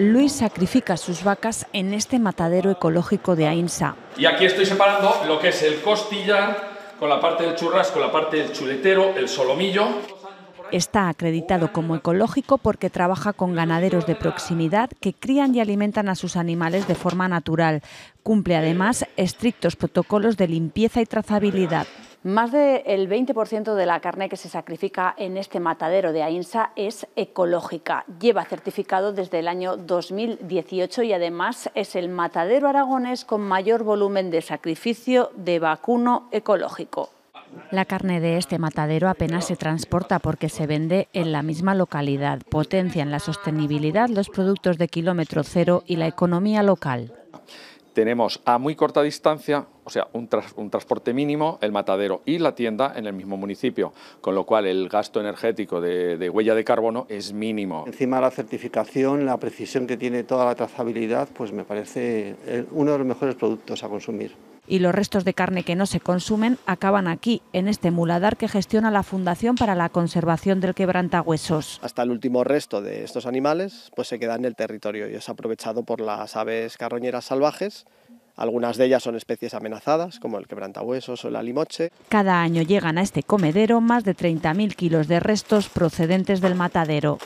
Luis sacrifica sus vacas en este matadero ecológico de Ainsa. Y aquí estoy separando lo que es el costillar con la parte del churrasco, la parte del chuletero, el solomillo. Está acreditado como ecológico porque trabaja con ganaderos de proximidad que crían y alimentan a sus animales de forma natural. Cumple además estrictos protocolos de limpieza y trazabilidad. Más del 20% de la carne que se sacrifica en este matadero de AINSA es ecológica. Lleva certificado desde el año 2018 y además es el matadero aragonés con mayor volumen de sacrificio de vacuno ecológico. La carne de este matadero apenas se transporta porque se vende en la misma localidad. Potencian la sostenibilidad, los productos de kilómetro cero y la economía local tenemos a muy corta distancia, o sea, un, transporte mínimo, el matadero y la tienda en el mismo municipio, con lo cual el gasto energético de, de, huella de carbono es mínimo. Encima la certificación, la precisión que tiene toda la trazabilidad, pues me parece uno de los mejores productos a consumir y los restos de carne que no se consumen acaban aquí, en este muladar que gestiona la Fundación para la Conservación del Quebrantahuesos. Hasta el último resto de estos animales pues se queda en el territorio y es aprovechado por las aves carroñeras salvajes algunas de ellas son especies amenazadas, como el quebrantahuesos o la limoche. Cada año llegan a este comedero más de 30.000 kilos de restos procedentes del matadero.